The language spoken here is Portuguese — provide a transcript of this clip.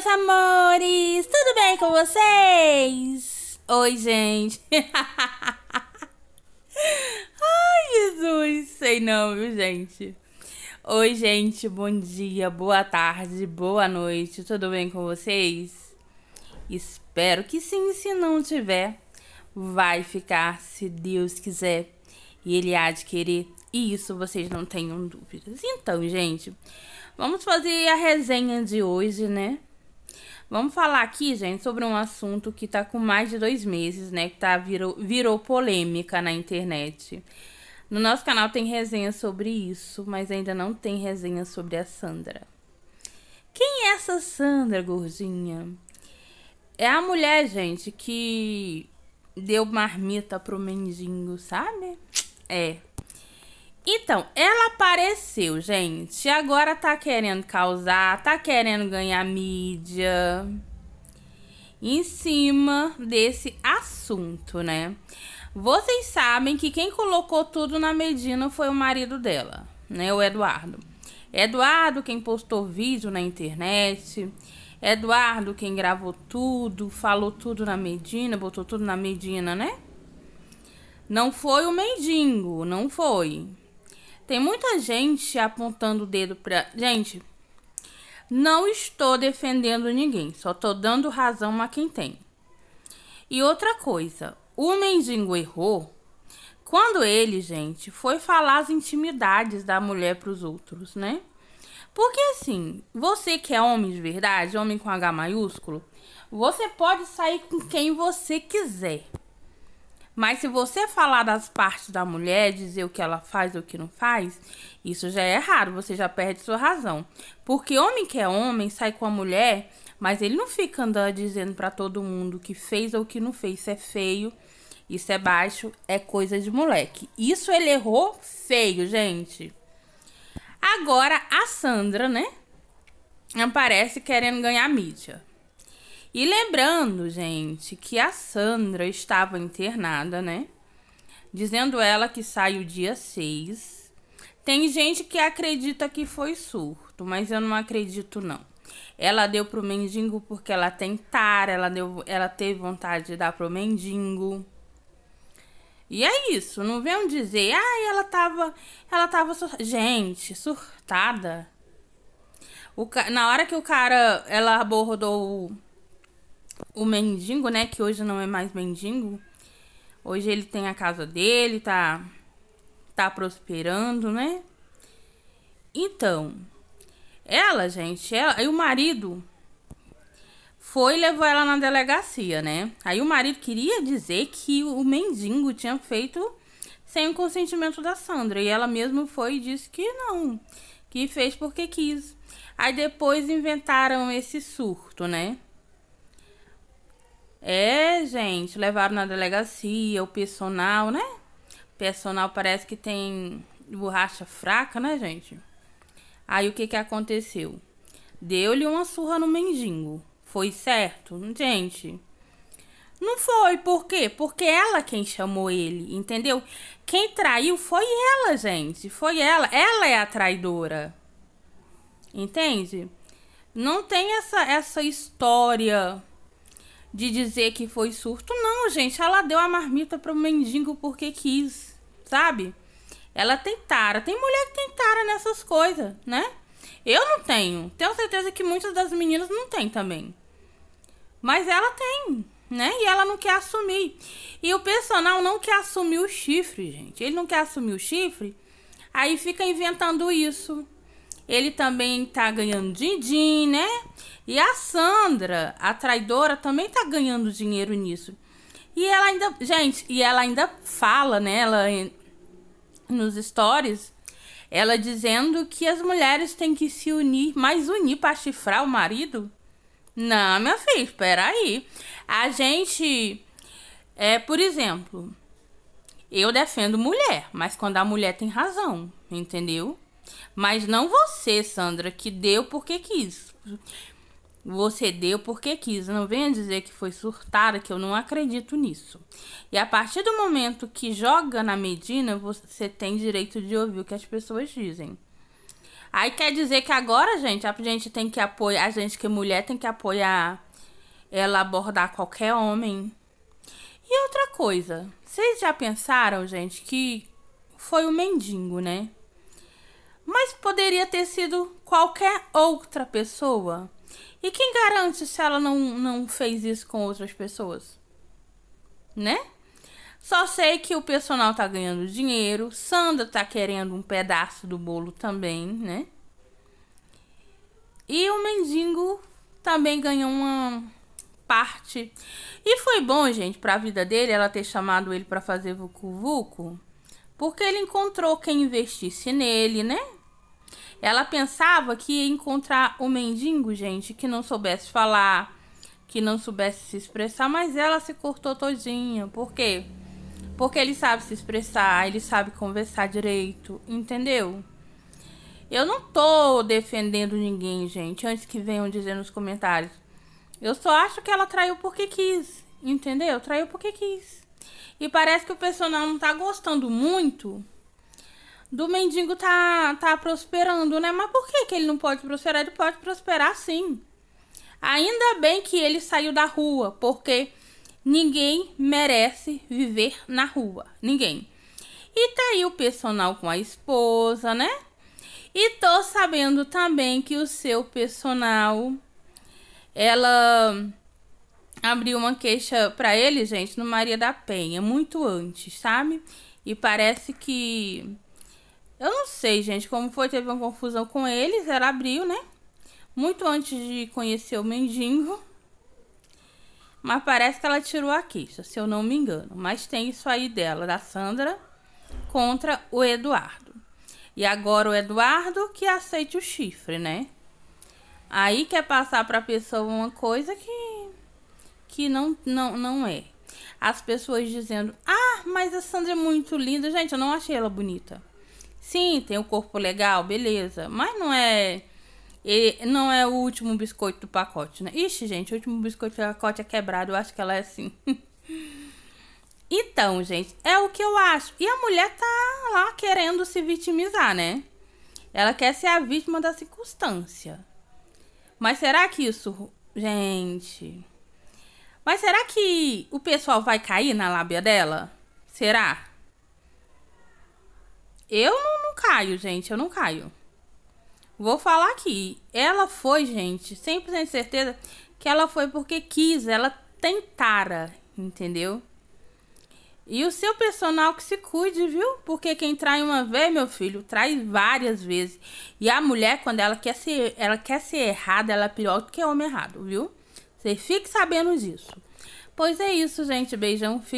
meus amores! Tudo bem com vocês? Oi, gente! Ai, Jesus! Sei não, viu, gente? Oi, gente, bom dia, boa tarde, boa noite, tudo bem com vocês? Espero que sim, se não tiver, vai ficar se Deus quiser e Ele há de querer, e isso vocês não tenham dúvidas. Então, gente, vamos fazer a resenha de hoje, né? Vamos falar aqui, gente, sobre um assunto que tá com mais de dois meses, né? Que tá, virou, virou polêmica na internet. No nosso canal tem resenha sobre isso, mas ainda não tem resenha sobre a Sandra. Quem é essa Sandra, gordinha? É a mulher, gente, que deu marmita pro mendigo, sabe? É, então, ela apareceu, gente. Agora tá querendo causar, tá querendo ganhar mídia. Em cima desse assunto, né? Vocês sabem que quem colocou tudo na Medina foi o marido dela, né? O Eduardo. Eduardo, quem postou vídeo na internet. Eduardo, quem gravou tudo, falou tudo na Medina, botou tudo na Medina, né? Não foi o mendigo, não foi. Tem muita gente apontando o dedo pra. Gente, não estou defendendo ninguém, só estou dando razão a quem tem. E outra coisa, o mendigo errou quando ele, gente, foi falar as intimidades da mulher para os outros, né? Porque assim, você que é homem de verdade, homem com H maiúsculo, você pode sair com quem você quiser. Mas se você falar das partes da mulher, dizer o que ela faz ou o que não faz, isso já é errado, você já perde sua razão. Porque homem que é homem sai com a mulher, mas ele não fica andando dizendo para todo mundo que fez ou que não fez, isso é feio, isso é baixo, é coisa de moleque. Isso ele errou feio, gente. Agora a Sandra, né? Aparece querendo ganhar mídia. E lembrando, gente, que a Sandra estava internada, né? Dizendo ela que sai o dia 6. Tem gente que acredita que foi surto, mas eu não acredito não. Ela deu pro mendigo porque ela tem tara, ela, deu, ela teve vontade de dar pro mendigo. E é isso, não venham dizer, ah, ela tava, ela tava, sur gente, surtada. O, na hora que o cara, ela abordou o mendigo, né? Que hoje não é mais mendigo. Hoje ele tem a casa dele, tá, tá prosperando, né? Então, ela, gente, ela, aí o marido foi e levou ela na delegacia, né? Aí o marido queria dizer que o mendigo tinha feito sem o consentimento da Sandra. E ela mesma foi e disse que não, que fez porque quis. Aí depois inventaram esse surto, né? É, gente, levaram na delegacia, o personal, né? Personal parece que tem borracha fraca, né, gente? Aí o que que aconteceu? Deu-lhe uma surra no mendigo. Foi certo? Gente, não foi, por quê? Porque ela quem chamou ele, entendeu? Quem traiu foi ela, gente. Foi ela. Ela é a traidora. Entende? Não tem essa, essa história de dizer que foi surto. Não, gente, ela deu a marmita pro mendigo porque quis, sabe? Ela tem tara. Tem mulher que tem tara nessas coisas, né? Eu não tenho. Tenho certeza que muitas das meninas não tem também. Mas ela tem, né? E ela não quer assumir. E o personal não quer assumir o chifre, gente. Ele não quer assumir o chifre. Aí fica inventando isso ele também tá ganhando din-din, né? E a Sandra, a traidora, também tá ganhando dinheiro nisso. E ela ainda, gente, e ela ainda fala, né? Ela nos stories, ela dizendo que as mulheres têm que se unir, mais unir para chifrar o marido. Não, minha filha, espera aí. A gente é, por exemplo, eu defendo mulher, mas quando a mulher tem razão, entendeu? Mas não você, Sandra, que deu porque quis. Você deu porque quis. Não venha dizer que foi surtada, que eu não acredito nisso. E a partir do momento que joga na Medina, você tem direito de ouvir o que as pessoas dizem. Aí quer dizer que agora, gente, a gente tem que apoiar, a gente que é mulher tem que apoiar ela abordar qualquer homem. E outra coisa, vocês já pensaram, gente, que foi o mendigo, né? mas poderia ter sido qualquer outra pessoa. E quem garante se ela não, não fez isso com outras pessoas? Né? Só sei que o personal tá ganhando dinheiro, Sandra tá querendo um pedaço do bolo também, né? E o mendigo também ganhou uma parte. E foi bom, gente, para a vida dele ela ter chamado ele para fazer vucu vucu, porque ele encontrou quem investisse nele, né? Ela pensava que ia encontrar um mendigo, gente, que não soubesse falar, que não soubesse se expressar, mas ela se cortou todinha. Por quê? Porque ele sabe se expressar, ele sabe conversar direito, entendeu? Eu não tô defendendo ninguém, gente, antes que venham dizer nos comentários. Eu só acho que ela traiu porque quis, entendeu? Traiu porque quis. E parece que o pessoal não tá gostando muito do mendigo tá, tá prosperando, né? Mas por que, que ele não pode prosperar? Ele pode prosperar sim. Ainda bem que ele saiu da rua, porque ninguém merece viver na rua. Ninguém. E tá aí o personal com a esposa, né? E tô sabendo também que o seu personal ela abriu uma queixa para ele, gente, no Maria da Penha, muito antes, sabe? E parece que eu não sei, gente, como foi, teve uma confusão com eles, era abril, né? Muito antes de conhecer o mendigo. Mas parece que ela tirou a queixa, se eu não me engano. Mas tem isso aí dela, da Sandra, contra o Eduardo. E agora o Eduardo que aceite o chifre, né? Aí quer passar para a pessoa uma coisa que, que não, não, não é. As pessoas dizendo, ah, mas a Sandra é muito linda. Gente, eu não achei ela bonita. Sim, tem o um corpo legal, beleza. Mas não é. não é o último biscoito do pacote, né? Ixi, gente, o último biscoito do pacote é quebrado. Eu acho que ela é assim. então, gente, é o que eu acho. E a mulher tá lá querendo se vitimizar, né? Ela quer ser a vítima da circunstância. Mas será que isso. Gente. Mas será que o pessoal vai cair na lábia dela? Será? Eu não, não caio, gente. Eu não caio. Vou falar aqui. Ela foi, gente, 100% certeza que ela foi porque quis. Ela tentara, entendeu? E o seu personal que se cuide, viu? Porque quem trai uma vez, meu filho, trai várias vezes. E a mulher, quando ela quer ser, ela quer ser errada, ela é pior do que homem errado, viu? Você fique sabendo disso. Pois é isso, gente. Beijão. Fique